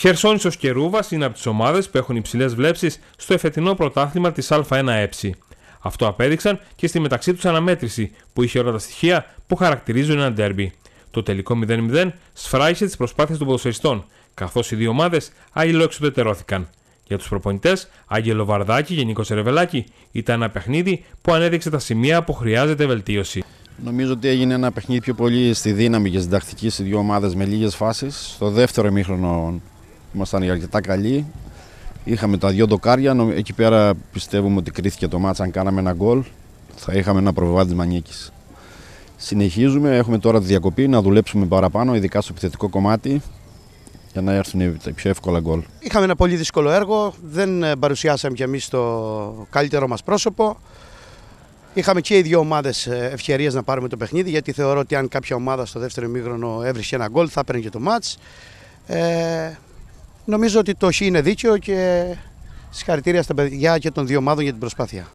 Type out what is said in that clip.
Χερσόνησος και Ρούβας είναι από τις ομάδες που έχουν υψηλές βλέψεις στο εφετινό πρωτάθλημα της Α1Ε. Αυτό απέδειξαν και στη μεταξύ τους αναμέτρηση που είχε όλα τα στοιχεία που χαρακτηρίζουν ένα ντέρμπι. Το τελικό 0-0 σφράγισε τις προσπάθειες των ποδοσφαιριστών, καθώς οι δύο ομάδες αλληλοεξουδετερώθηκαν. Για τους προπονητές, Άγγελο Βαρδάκη και Νίκο Ερεβελάκη, ήταν ένα παιχνίδι που ανέδειξε τα σημεία που χρειάζεται βελτίωση. Νομίζω ότι έγινε ένα παιχνίδι πιο πολύ στη δύναμη και στην τακτική δύο ομάδες με λίγες φάσεις. Στο δεύτερο ημίχρονο ήμασταν αρκετά καλοί. Είχαμε τα δυο δοκάρια, εκεί πέρα πιστεύουμε ότι κρίθηκε το μάτς αν κάναμε ένα γκολ θα είχαμε ένα προβάδισμα νίκης. Συνεχίζουμε, έχουμε τώρα τη διακοπή να δουλέψουμε παραπάνω, ειδικά στο επιθετικό κομμάτι, για να έρθουν τα πιο εύκολα γκολ. Είχαμε ένα πολύ δύσκολο έργο, δεν ε, παρουσιάσαμε κι εμείς το καλύτερό μας πρόσωπο. Είχαμε και οι δύο ομάδες ευκαιρίες να πάρουμε το παιχνίδι, γιατί θεωρώ ότι αν κάποια ομάδα στο δεύτερο ημίγρονο έβρισκε ένα γκολ, θα παίρνει και το μάτ. Ε, Νομίζω ότι το χ είναι δίκαιο και συγχαρητήρια στα παιδιά και των δύο ομάδων για την προσπάθεια.